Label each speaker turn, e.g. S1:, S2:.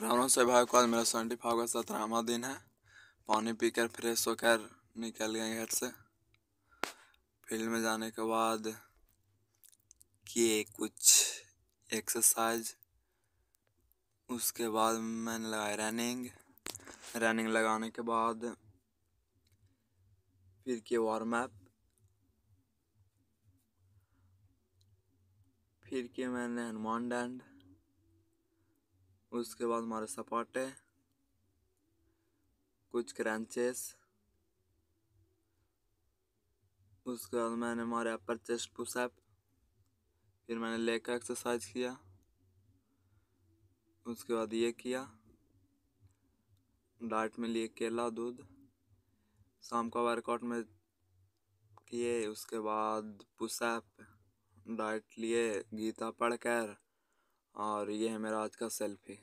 S1: राम राम सभी भाई को आज मेरा संडे फाइव का सत्रहवा दिन है पानी पीकर फ्रेश होकर निकल गए घर से फील्ड में जाने के बाद किए कुछ एक्सरसाइज उसके बाद मैंने लगाई रनिंग रनिंग लगाने के बाद फिर किए वार्म अप फिर किए मैंने हनुमान डैंड उसके बाद हमारे सपाटे कुछ क्रंचेस उसके बाद मैंने हमारे अपर चेस्ट पुशअप फिर मैंने लेग का एक्सरसाइज किया उसके बाद ये किया डाइट में लिए केला दूध शाम का वर्कआउट में किए उसके बाद पुशअप डाइट लिए गीता पढ़कर और ये है मेरा आज का सेल्फी